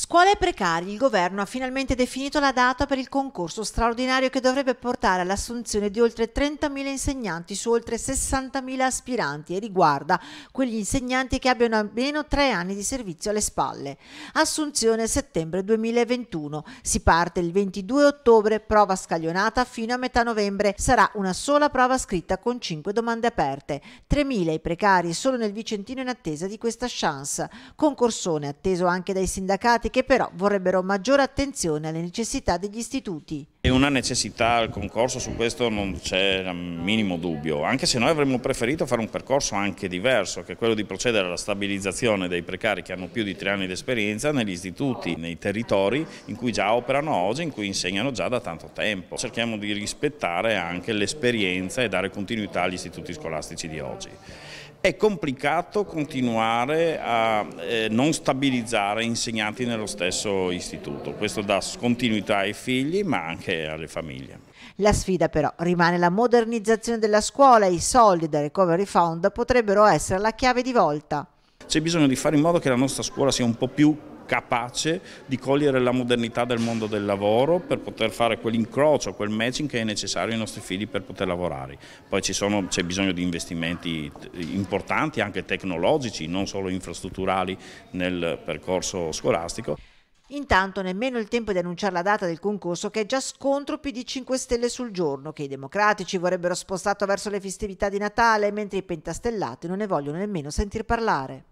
Scuole precari. Il governo ha finalmente definito la data per il concorso straordinario che dovrebbe portare all'assunzione di oltre 30.000 insegnanti su oltre 60.000 aspiranti e riguarda quegli insegnanti che abbiano almeno tre anni di servizio alle spalle. Assunzione settembre 2021. Si parte il 22 ottobre, prova scaglionata fino a metà novembre. Sarà una sola prova scritta con 5 domande aperte. 3.000 i precari solo nel Vicentino in attesa di questa chance. Concorsone atteso anche dai sindacati insegnanti che però vorrebbero maggiore attenzione alle necessità degli istituti. È una necessità al concorso, su questo non c'è minimo dubbio, anche se noi avremmo preferito fare un percorso anche diverso, che è quello di procedere alla stabilizzazione dei precari che hanno più di tre anni di esperienza negli istituti, nei territori in cui già operano oggi, in cui insegnano già da tanto tempo. Cerchiamo di rispettare anche l'esperienza e dare continuità agli istituti scolastici di oggi. È complicato continuare a eh, non stabilizzare insegnanti nello stesso istituto, questo dà continuità ai figli ma anche alle famiglie. La sfida però rimane la modernizzazione della scuola e i soldi del Recovery Fund potrebbero essere la chiave di volta. C'è bisogno di fare in modo che la nostra scuola sia un po' più capace di cogliere la modernità del mondo del lavoro per poter fare quell'incrocio, quel matching che è necessario ai nostri figli per poter lavorare. Poi c'è bisogno di investimenti eh, importanti anche tecnologici, non solo infrastrutturali nel percorso scolastico. Intanto nemmeno il tempo di annunciare la data del concorso che è già scontro PD 5 stelle sul giorno che i democratici vorrebbero spostato verso le festività di Natale mentre i pentastellati non ne vogliono nemmeno sentir parlare.